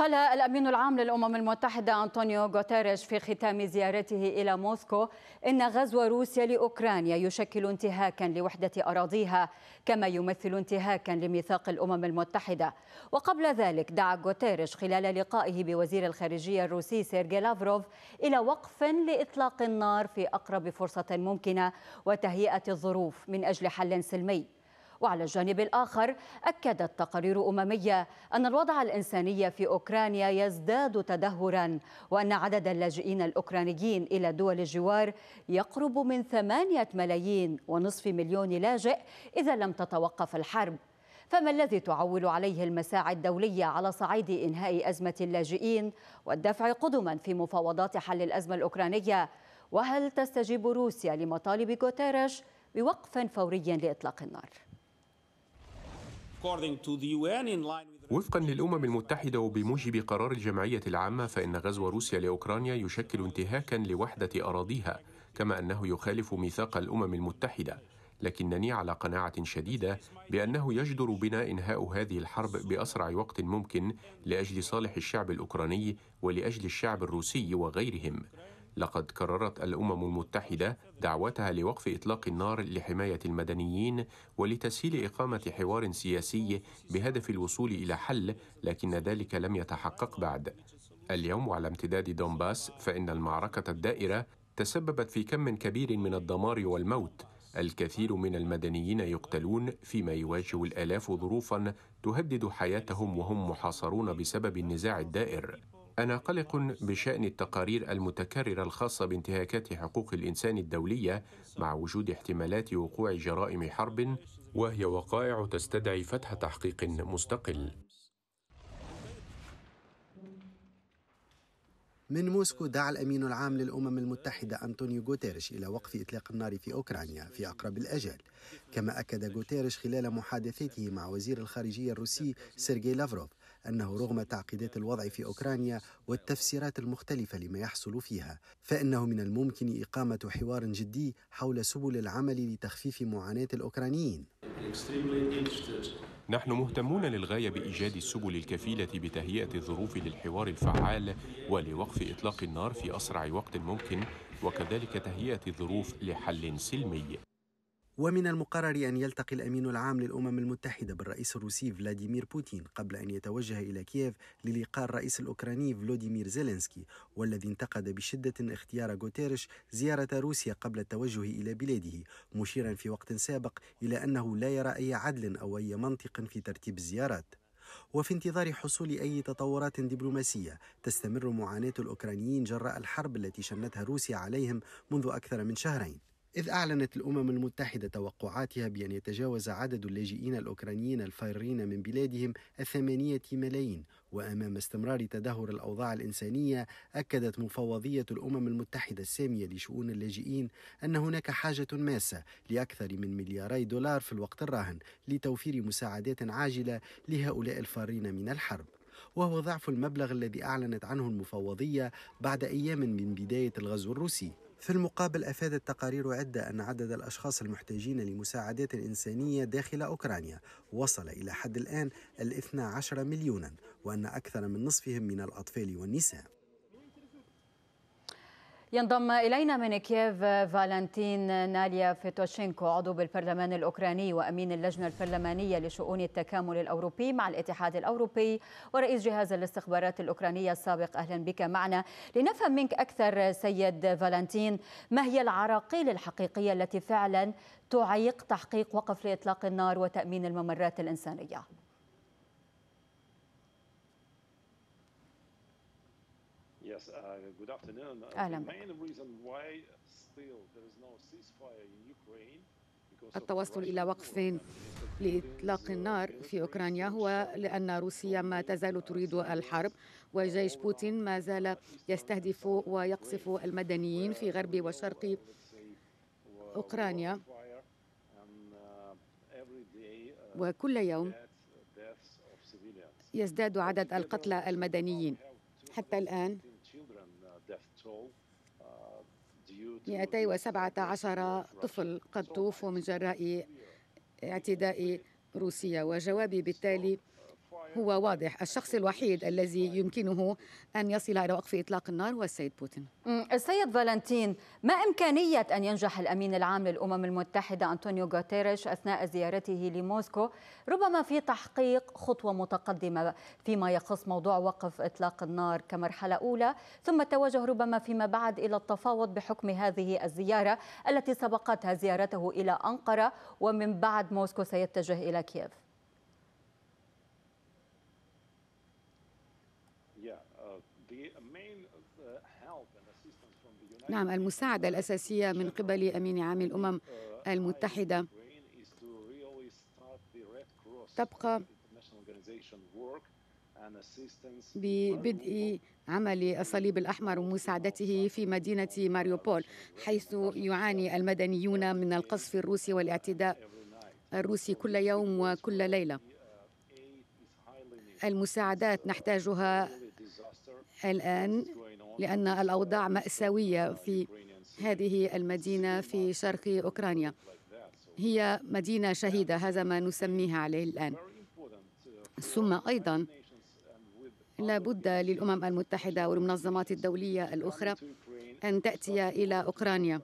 قال الأمين العام للأمم المتحدة أنطونيو غوتيريش في ختام زيارته إلى موسكو إن غزو روسيا لأوكرانيا يشكل انتهاكا لوحدة أراضيها كما يمثل انتهاكا لميثاق الأمم المتحدة وقبل ذلك دعا غوتيريش خلال لقائه بوزير الخارجية الروسي سيرجي لافروف إلى وقف لإطلاق النار في أقرب فرصة ممكنة وتهيئة الظروف من أجل حل سلمي وعلى الجانب الآخر أكدت تقارير أممية أن الوضع الإنساني في أوكرانيا يزداد تدهورا وأن عدد اللاجئين الأوكرانيين إلى دول الجوار يقرب من ثمانية ملايين ونصف مليون لاجئ إذا لم تتوقف الحرب فما الذي تعول عليه المساعي الدولية على صعيد إنهاء أزمة اللاجئين والدفع قدما في مفاوضات حل الأزمة الأوكرانية وهل تستجيب روسيا لمطالب غوتيريش بوقف فوري لإطلاق النار؟ وفقا للامم المتحده وبموجب قرار الجمعيه العامه فان غزو روسيا لاوكرانيا يشكل انتهاكا لوحده اراضيها كما انه يخالف ميثاق الامم المتحده لكنني على قناعه شديده بانه يجدر بنا انهاء هذه الحرب باسرع وقت ممكن لاجل صالح الشعب الاوكراني ولاجل الشعب الروسي وغيرهم لقد كررت الامم المتحده دعوتها لوقف اطلاق النار لحمايه المدنيين ولتسهيل اقامه حوار سياسي بهدف الوصول الى حل لكن ذلك لم يتحقق بعد اليوم على امتداد دونباس فان المعركه الدائره تسببت في كم كبير من الدمار والموت الكثير من المدنيين يقتلون فيما يواجه الالاف ظروفا تهدد حياتهم وهم محاصرون بسبب النزاع الدائر أنا قلق بشأن التقارير المتكررة الخاصة بانتهاكات حقوق الإنسان الدولية مع وجود احتمالات وقوع جرائم حرب وهي وقائع تستدعي فتح تحقيق مستقل. من موسكو دعا الأمين العام للأمم المتحدة أنطونيو غوتيريش إلى وقف إطلاق النار في أوكرانيا في أقرب الأجل كما أكد غوتيريش خلال محادثته مع وزير الخارجية الروسي سيرجي لافروف أنه رغم تعقيدات الوضع في أوكرانيا والتفسيرات المختلفة لما يحصل فيها فإنه من الممكن إقامة حوار جدي حول سبل العمل لتخفيف معاناة الأوكرانيين نحن مهتمون للغاية بإيجاد السبل الكفيلة بتهيئة الظروف للحوار الفعال ولوقف إطلاق النار في أسرع وقت ممكن وكذلك تهيئة الظروف لحل سلمي ومن المقرر أن يلتقي الأمين العام للأمم المتحدة بالرئيس الروسي فلاديمير بوتين قبل أن يتوجه إلى كييف للقاء الرئيس الأوكراني فلوديمير زيلينسكي والذي انتقد بشدة اختيار غوتيرش زيارة روسيا قبل التوجه إلى بلاده مشيرا في وقت سابق إلى أنه لا يرى أي عدل أو أي منطق في ترتيب الزيارات وفي انتظار حصول أي تطورات دبلوماسية تستمر معاناة الأوكرانيين جراء الحرب التي شنتها روسيا عليهم منذ أكثر من شهرين إذ أعلنت الأمم المتحدة توقعاتها بأن يتجاوز عدد اللاجئين الأوكرانيين الفارين من بلادهم الثمانية ملايين وأمام استمرار تدهور الأوضاع الإنسانية أكدت مفوضية الأمم المتحدة السامية لشؤون اللاجئين أن هناك حاجة ماسة لأكثر من ملياري دولار في الوقت الراهن لتوفير مساعدات عاجلة لهؤلاء الفارين من الحرب وهو ضعف المبلغ الذي أعلنت عنه المفوضية بعد أيام من بداية الغزو الروسي في المقابل أفادت تقارير عدة أن عدد الأشخاص المحتاجين لمساعدات إنسانية داخل أوكرانيا وصل إلى حد الآن الاثنى عشر مليونا وأن أكثر من نصفهم من الأطفال والنساء ينضم إلينا من كييف فالنتين ناليا فيتوشينكو عضو بالبرلمان الأوكراني وأمين اللجنة البرلمانية لشؤون التكامل الأوروبي مع الاتحاد الأوروبي ورئيس جهاز الاستخبارات الأوكرانية السابق أهلا بك معنا لنفهم منك أكثر سيد فالنتين ما هي العراقيل الحقيقية التي فعلا تعيق تحقيق وقف لإطلاق النار وتأمين الممرات الإنسانية؟ Yes, uh, good afternoon. Uh, أهلا بك. التوصل إلى وقف لإطلاق النار في أوكرانيا هو لأن روسيا ما تزال uh, تريد الحرب وجيش بوتين ما زال uh, يستهدف ويقصف المدنيين في غرب وشرق أوكرانيا وكل يوم يزداد عدد القتلى المدنيين حتى الآن 217 uh, طفل قد توفوا من جراء اعتداء روسيا وجوابي بالتالي uh, هو واضح الشخص الوحيد الذي يمكنه أن يصل إلى وقف إطلاق النار هو السيد بوتين السيد فالنتين ما إمكانية أن ينجح الأمين العام للأمم المتحدة أنطونيو غوتيريش أثناء زيارته لموسكو ربما في تحقيق خطوة متقدمة فيما يخص موضوع وقف إطلاق النار كمرحلة أولى ثم التوجه ربما فيما بعد إلى التفاوض بحكم هذه الزيارة التي سبقتها زيارته إلى أنقرة ومن بعد موسكو سيتجه إلى كييف نعم المساعدة الأساسية من قبل أمين عام الأمم المتحدة تبقى ببدء عمل الصليب الأحمر ومساعدته في مدينة ماريوبول حيث يعاني المدنيون من القصف الروسي والاعتداء الروسي كل يوم وكل ليلة المساعدات نحتاجها الآن لأن الأوضاع مأساوية في هذه المدينة في شرق أوكرانيا هي مدينة شهيدة هذا ما نسميها عليه الآن ثم أيضا لابد للأمم المتحدة والمنظمات الدولية الأخرى أن تأتي إلى أوكرانيا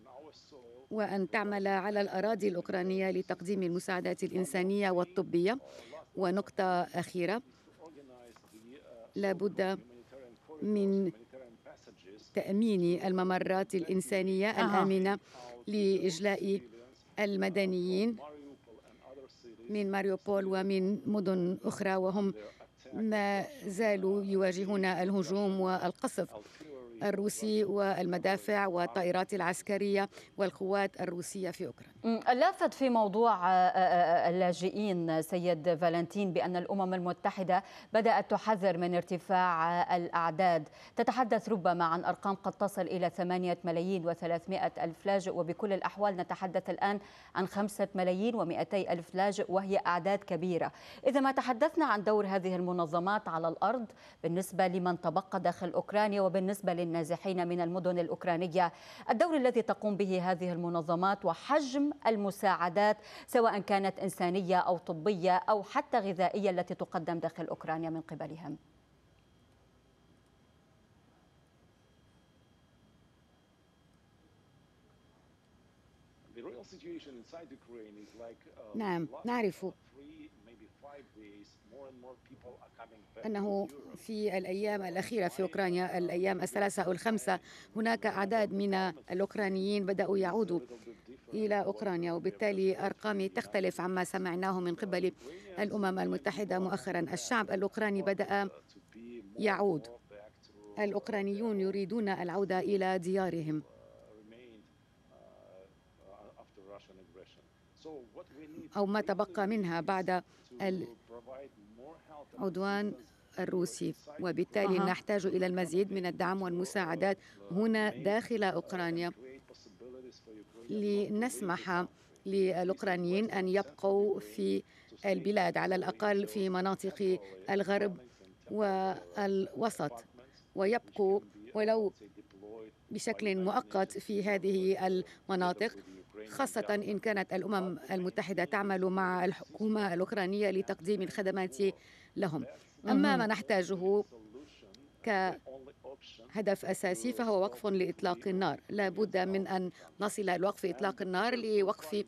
وأن تعمل على الأراضي الأوكرانية لتقديم المساعدات الإنسانية والطبية ونقطة أخيرة لابد من تأمين الممرات الإنسانية الآمنة لإجلاء المدنيين من ماريوبول ومن مدن أخرى وهم ما زالوا يواجهون الهجوم والقصف الروسي والمدافع والطائرات العسكرية والقوات الروسية في أوكرانيا اللافت في موضوع آه، آه، آه، اللاجئين سيد فالنتين بأن الأمم المتحدة بدأت تحذر من ارتفاع الأعداد تتحدث ربما عن أرقام قد تصل إلى 8 ملايين و300 ألف لاجئ وبكل الأحوال نتحدث الآن عن 5 ملايين و200 ألف لاجئ وهي أعداد كبيرة إذا ما تحدثنا عن دور هذه المنظمات على الأرض بالنسبة لمن تبقى داخل أوكرانيا وبالنسبة النازحين من المدن الأوكرانية الدور الذي تقوم به هذه المنظمات وحجم المساعدات سواء كانت إنسانية أو طبية أو حتى غذائية التي تقدم داخل أوكرانيا من قبلهم uh, نعم نعرف أنه في الأيام الأخيرة في أوكرانيا الأيام الثلاثة أو الخمسة هناك أعداد من الأوكرانيين بدأوا يعودوا إلى أوكرانيا وبالتالي أرقامي تختلف عما سمعناه من قبل الأمم المتحدة مؤخرا الشعب الأوكراني بدأ uh, يعود الأوكرانيون uh, يريدون العودة إلى ديارهم uh, أو ما تبقى منها بعد عدوان الروسي وبالتالي أه. نحتاج إلى المزيد من الدعم والمساعدات هنا داخل أوكرانيا لنسمح للأوكرانيين أن يبقوا في البلاد على الأقل في مناطق الغرب والوسط ويبقوا ولو بشكل مؤقت في هذه المناطق خاصة إن كانت الأمم المتحدة تعمل مع الحكومة الأوكرانية لتقديم الخدمات لهم أما ما نحتاجه كهدف أساسي فهو وقف لإطلاق النار لا بد من أن نصل وقف إطلاق النار لوقف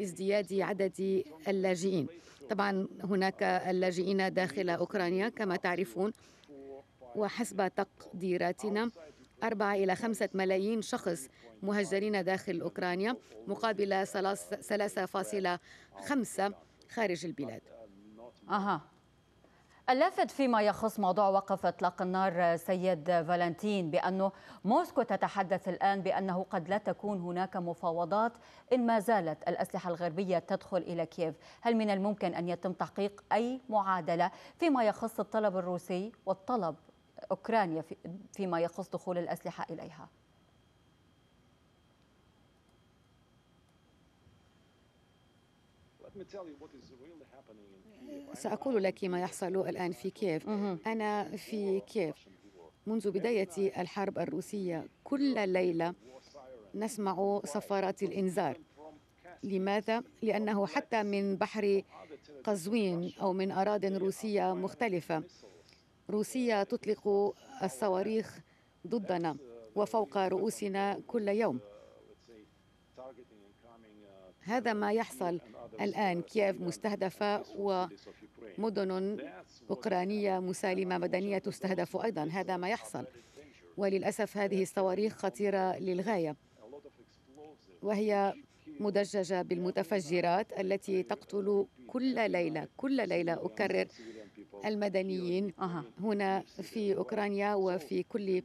ازدياد عدد اللاجئين طبعا هناك اللاجئين داخل أوكرانيا كما تعرفون وحسب تقديراتنا أربعة إلى خمسة ملايين شخص مهجرين داخل أوكرانيا مقابل 3.5 خارج البلاد أها اللافت فيما يخص موضوع وقف اطلاق النار سيد فالنتين بانه موسكو تتحدث الان بانه قد لا تكون هناك مفاوضات ان ما زالت الاسلحه الغربيه تدخل الى كييف، هل من الممكن ان يتم تحقيق اي معادله فيما يخص الطلب الروسي والطلب اوكرانيا فيما يخص دخول الاسلحه اليها؟ Let me tell you what is really happening in سأقول لك ما يحصل الآن في كييف أنا في كييف منذ بداية الحرب الروسية كل ليلة نسمع صفارات الإنذار لماذا؟ لأنه حتى من بحر قزوين أو من أراضٍ روسية مختلفة روسيا تطلق الصواريخ ضدنا وفوق رؤوسنا كل يوم هذا ما يحصل الآن كييف مستهدفة ومدن أوكرانية مسالمة مدنية تستهدف أيضا هذا ما يحصل وللأسف هذه الصواريخ خطيرة للغاية وهي مدججة بالمتفجرات التي تقتل كل ليلة كل ليلة أكرر المدنيين هنا في أوكرانيا وفي كل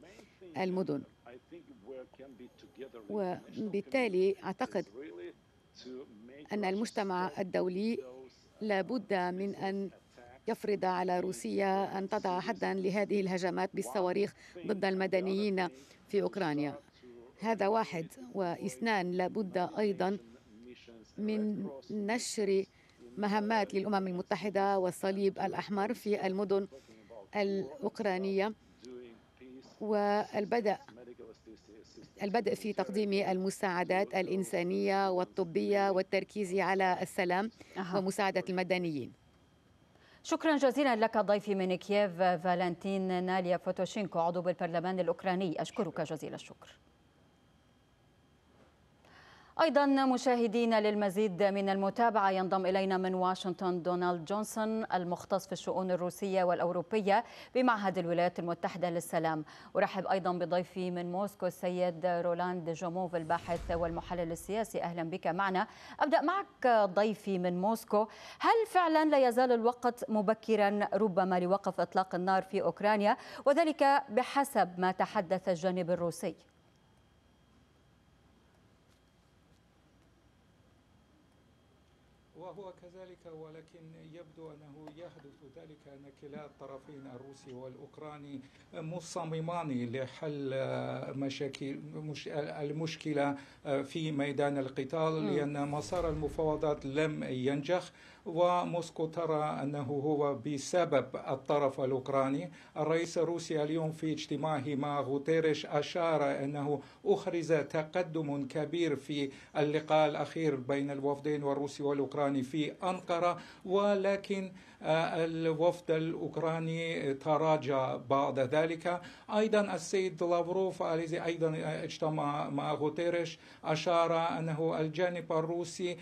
المدن وبالتالي أعتقد أن المجتمع الدولي لابد من أن يفرض على روسيا أن تضع حدا لهذه الهجمات بالصواريخ ضد المدنيين في أوكرانيا هذا واحد واثنان لابد أيضا من نشر مهمات للأمم المتحدة والصليب الأحمر في المدن الأوكرانية والبدء البدء في تقديم المساعدات الإنسانية والطبية والتركيز على السلام أه. ومساعدة المدنيين شكرا جزيلا لك ضيفي من كييف فالنتين ناليا فوتوشينكو عضو بالبرلمان الأوكراني أشكرك جزيل الشكر أيضا مشاهدينا للمزيد من المتابعة ينضم إلينا من واشنطن دونالد جونسون المختص في الشؤون الروسية والأوروبية بمعهد الولايات المتحدة للسلام أرحب أيضا بضيفي من موسكو السيد رولاند جوموف الباحث والمحلل السياسي أهلا بك معنا أبدأ معك ضيفي من موسكو هل فعلا لا يزال الوقت مبكرا ربما لوقف إطلاق النار في أوكرانيا وذلك بحسب ما تحدث الجانب الروسي ولكن يبدو أنه ذلك أن كلا الطرفين الروسي والأوكراني مصممان لحل آه، مشاكل المشكلة آه، في ميدان القتال لأن مسار المفاوضات لم ينجح وموسكو ترى أنه هو بسبب الطرف الأوكراني الرئيس الروسي اليوم في اجتماعه مع غوتيريش أشار أنه أخرز تقدم كبير في اللقاء الأخير بين الوفدين الروسي والأوكراني في أنقرة ولكن الوفد الأوكراني تراجع بعد ذلك أيضا السيد لافروف الذي أيضا اجتمع مع غوتيريش أشار أنه الجانب الروسي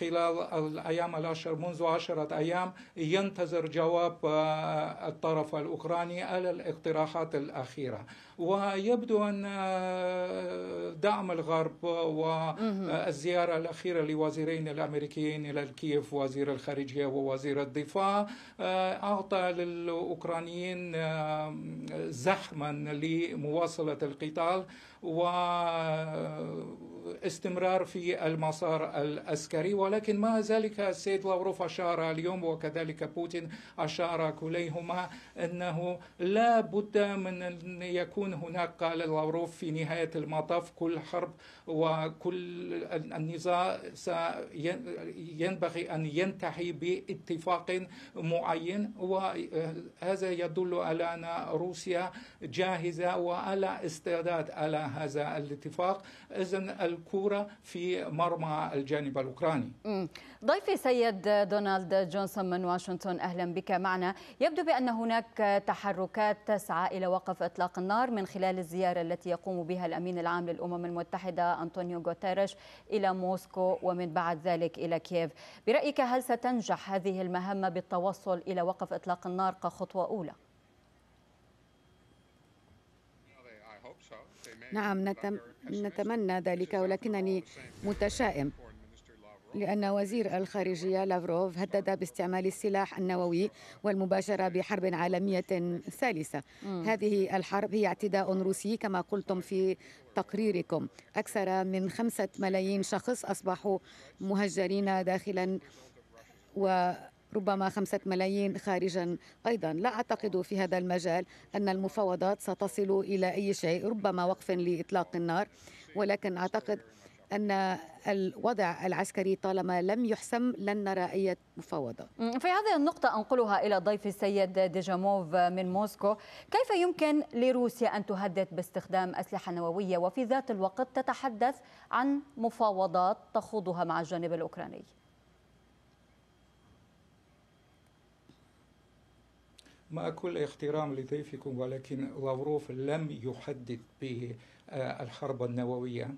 خلال الأيام العشر منذ عشرة أيام ينتظر جواب آه، الطرف الأوكراني على الاقتراحات الأخيرة ويبدو أن آه، دعم الغرب والزيارة آه، الأخيرة لوزيرين الأمريكيين إلى الكييف وزير الخارجية ووزير الدفاع آه، أعطى للأوكرانيين زحما لمواصلة القتال و آه، استمرار في المسار العسكري ولكن مع ذلك السيد لافروف أشار اليوم وكذلك بوتين أشار كليهما أنه لا بد من أن يكون هناك قال لافروف في نهاية المطاف كل حرب وكل النزاع ينبغي أن ينتهي باتفاق معين وهذا يدل على أن روسيا جاهزة وعلى استعداد على هذا الاتفاق اذا الكرة في مرمى الجانب الأوكراني ضيفي سيد دونالد جونسون من واشنطن أهلا بك معنا يبدو بأن هناك تحركات تسعى إلى وقف إطلاق النار من خلال الزيارة التي يقوم بها الأمين العام للأمم المتحدة أنطونيو غوتيريش إلى موسكو ومن بعد ذلك إلى كييف برأيك هل ستنجح هذه المهمة بالتوصل إلى وقف إطلاق النار كخطوة أولى؟ نعم نتم نتمنى ذلك ولكنني متشائم لأن وزير الخارجية لافروف هدد باستعمال السلاح النووي والمباشرة بحرب عالمية ثالثة هذه الحرب هي اعتداء روسي كما قلتم في تقريركم أكثر من خمسة ملايين شخص أصبحوا مهجرين داخلا و ربما خمسة ملايين خارجا أيضا لا أعتقد في هذا المجال أن المفاوضات ستصل إلى أي شيء ربما وقف لإطلاق النار ولكن أعتقد أن الوضع العسكري طالما لم يحسم لن نرى أي مفاوضة في هذه النقطة أنقلها إلى ضيف السيد ديجاموف من موسكو كيف يمكن لروسيا أن تهدد باستخدام أسلحة نووية وفي ذات الوقت تتحدث عن مفاوضات تخوضها مع الجانب الأوكراني؟ مع كل احترام لضيفكم ولكن لافروف لم يحدد به آه، الحرب النووية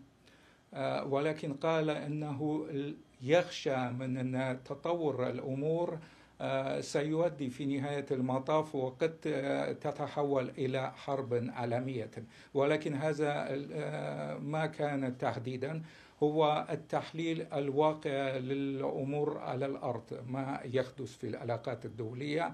آه، ولكن قال أنه يخشى من أن تطور الأمور آه، سيؤدي في نهاية المطاف وقد تتحول إلى حرب عالمية ولكن هذا ما كان تحديدا هو التحليل الواقع للامور على الارض ما يحدث في العلاقات الدوليه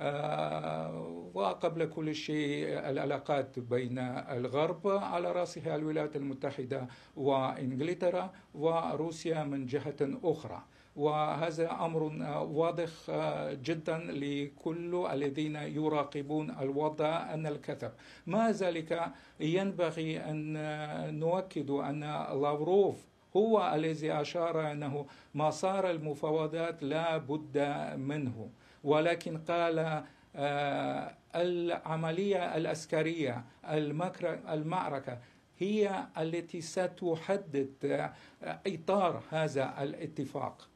آه وقبل كل شيء العلاقات بين الغرب على راسها الولايات المتحده وانجلترا وروسيا من جهه اخرى وهذا امر آه، واضح آه، جدا لكل الذين يراقبون الوضع ان الكتب ما ذلك ينبغي ان نؤكد ان لافروف هو الذي اشار انه مسار المفاوضات لا بد منه ولكن قال آه، العمليه العسكريه المعركه هي التي ستحدد اطار هذا الاتفاق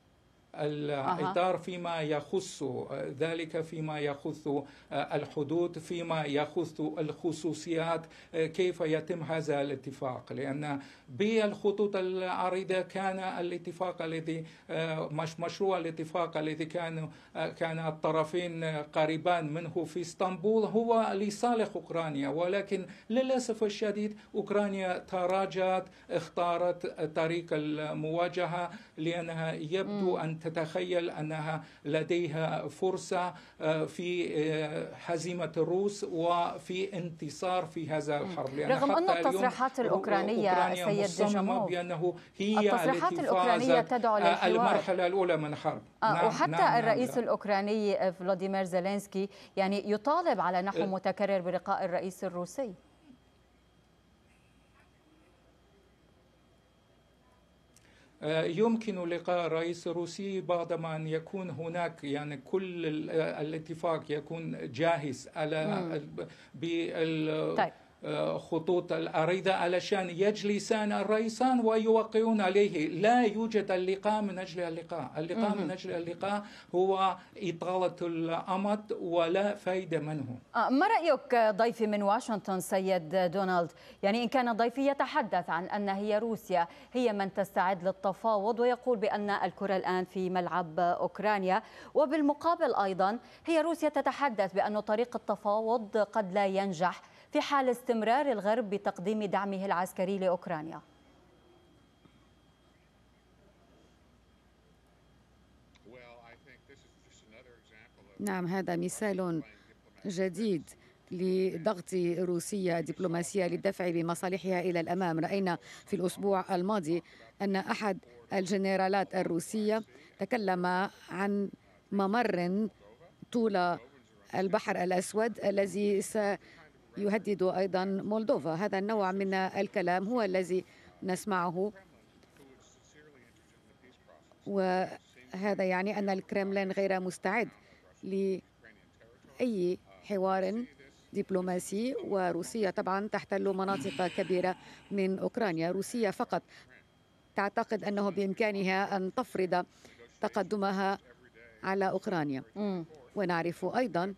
الاطار فيما يخص ذلك فيما يخص الحدود فيما يخص الخصوصيات كيف يتم هذا الاتفاق لان بالخطوط العريضه كان الاتفاق الذي مش مشروع الاتفاق الذي كان كان الطرفين قريبان منه في اسطنبول هو لصالح اوكرانيا ولكن للاسف الشديد اوكرانيا تراجعت اختارت طريق المواجهه لانها يبدو ان تتخيل انها لديها فرصه آه، في آه، هزيمه الروس وفي انتصار في هذا الحرب لأن رغم ان التصريحات الاوكرانيه سيد جمال بانه هي التصريحات الاوكرانيه تدعو آه، للحوار المرحله الاولى من الحرب آه نعم، وحتى نعم،, نعم الرئيس نعم الاوكراني فلاديمير زيلينسكي يعني يطالب على نحو متكرر بلقاء الرئيس الروسي آه، يمكن لقاء رئيس روسي بعدما أن يكون هناك يعني كل الاتفاق يكون جاهز على بال طيب. خطوط الأريضة علشان يجلسان الرئيسان ويوقعون عليه لا يوجد اللقاء من أجل اللقاء اللقاء من أجل اللقاء هو إطالة الأمد ولا فائدة منه آه، ما رأيك ضيفي من واشنطن سيد دونالد يعني إن كان ضيفي يتحدث عن أن هي روسيا هي من تستعد للتفاوض ويقول بأن الكرة الآن في ملعب أوكرانيا وبالمقابل أيضا هي روسيا تتحدث بأن طريق التفاوض قد لا ينجح في حال است استمرار الغرب بتقديم دعمه العسكري لأوكرانيا نعم هذا مثال جديد لضغط روسيا دبلوماسية للدفع بمصالحها إلى الأمام رأينا في الأسبوع الماضي أن أحد الجنرالات الروسية تكلم عن ممر طول البحر الأسود الذي س يهدد أيضا مولدوفا هذا النوع من الكلام هو الذي نسمعه وهذا يعني أن الكرملين غير مستعد لأي حوار دبلوماسي وروسيا طبعا تحتل مناطق كبيرة من أوكرانيا روسيا فقط تعتقد أنه بإمكانها أن تفرض تقدمها على أوكرانيا ونعرف أيضا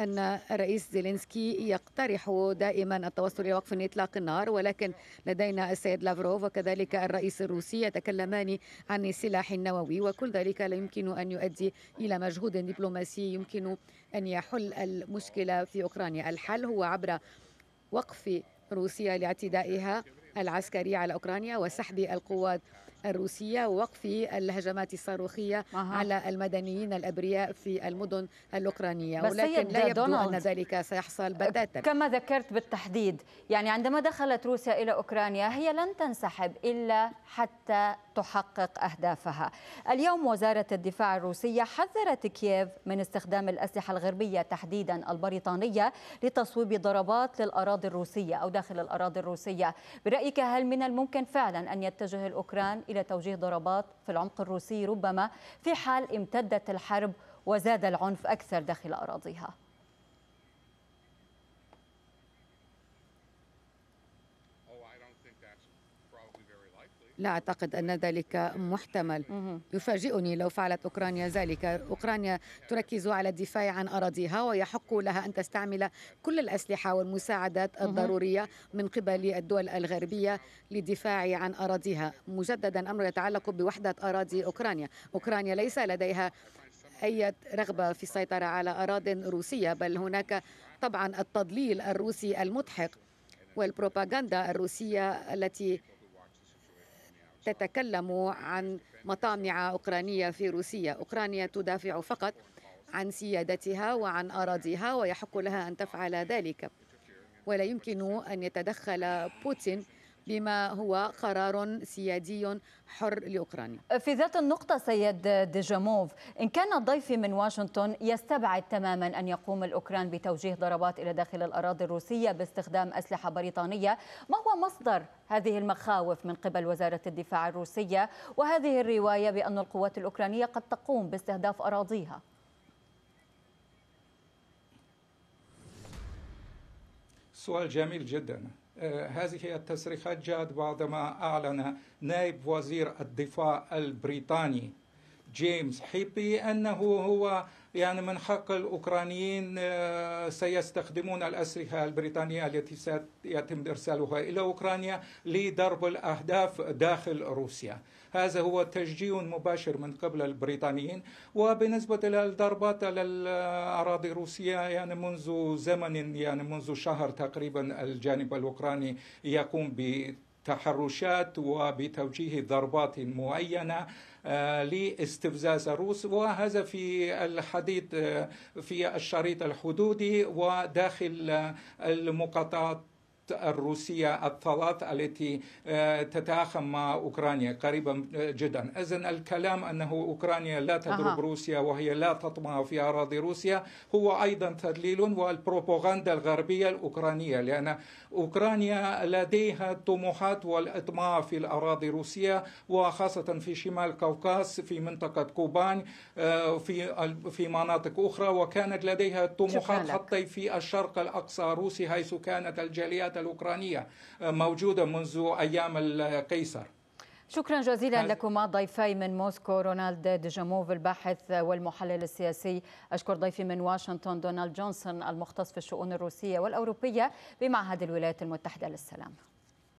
أن الرئيس زيلينسكي يقترح دائما التوصل إلى وقف إطلاق النار ولكن لدينا السيد لافروف وكذلك الرئيس الروسي يتكلمان عن السلاح النووي وكل ذلك لا يمكن أن يؤدي إلى مجهود دبلوماسي يمكن أن يحل المشكلة في أوكرانيا الحل هو عبر وقف روسيا لاعتدائها العسكري على أوكرانيا وسحب القوات الروسية ووقف الهجمات الصاروخية أه. على المدنيين الأبرياء في المدن الأوكرانية ولكن لا يبدو دونالد. أن ذلك سيحصل أه، بتاتا كما ذكرت بالتحديد يعني عندما دخلت روسيا إلى أوكرانيا هي لن تنسحب إلا حتى تحقق أهدافها اليوم وزارة الدفاع الروسية حذرت كييف من استخدام الأسلحة الغربية تحديدا البريطانية لتصويب ضربات للأراضي الروسية أو داخل الأراضي الروسية برأيك هل من الممكن فعلا أن يتجه الأوكران إلى توجيه ضربات في العمق الروسي ربما في حال امتدت الحرب وزاد العنف أكثر داخل أراضيها لا أعتقد أن ذلك محتمل يفاجئني لو فعلت أوكرانيا ذلك أوكرانيا تركز على الدفاع عن أراضيها ويحق لها أن تستعمل كل الأسلحة والمساعدات الضرورية من قبل الدول الغربية للدفاع عن أراضيها مجددا أمر يتعلق بوحدة أراضي أوكرانيا أوكرانيا ليس لديها أي رغبة في السيطرة على أراضٍ روسية بل هناك طبعا التضليل الروسي المضحك والبروباغندا الروسية التي تتكلم عن مطامع أوكرانية في روسيا أوكرانيا تدافع فقط عن سيادتها وعن أراضيها ويحق لها أن تفعل ذلك ولا يمكن أن يتدخل بوتين بما هو قرار سيادي حر لاوكرانيا. في ذات النقطة سيد ديجاموف، إن كان ضيفي من واشنطن يستبعد تماما أن يقوم الأوكران بتوجيه ضربات إلى داخل الأراضي الروسية باستخدام أسلحة بريطانية، ما هو مصدر هذه المخاوف من قبل وزارة الدفاع الروسية وهذه الرواية بأن القوات الأوكرانية قد تقوم باستهداف أراضيها؟ سؤال جميل جدا آه، هذه التصريحات جاءت بعدما أعلن نائب وزير الدفاع البريطاني جيمس حيبي أنه هو يعني من حق الأوكرانيين آه، سيستخدمون الأسلحة البريطانية التي سيتم إرسالها إلى أوكرانيا لضرب الأهداف داخل روسيا هذا هو تشجيع مباشر من قبل البريطانيين وبالنسبة للضربات على الأراضي الروسية يعني منذ زمن يعني منذ شهر تقريبا الجانب الأوكراني يقوم بتحرشات وبتوجيه ضربات معينه آه، لاستفزاز الروس وهذا في الحديث آه، في الشريط الحدودي وداخل آه، المقاطعات الروسية الثلاث التي آه، تتآخم مع أوكرانيا قريبا آه، جدا إذن الكلام أنه أوكرانيا لا تضرب روسيا وهي لا تطمع في أراضي روسيا هو أيضا تدليل والبروباغندا الغربية الأوكرانية لأن أوكرانيا لديها الطموحات والإطماع في الأراضي الروسية وخاصة في شمال كوكاس في منطقة كوبان آه، في في مناطق أخرى وكانت لديها طموحات حتى في الشرق الأقصى الروسي حيث كانت الجاليات الحملات الأوكرانية آه، موجودة منذ أيام القيصر شكرا جزيلا لكما ضيفي من موسكو رونالد ديجاموف الباحث والمحلل السياسي أشكر ضيفي من واشنطن دونالد جونسون المختص في الشؤون الروسية والأوروبية بمعهد الولايات المتحدة للسلام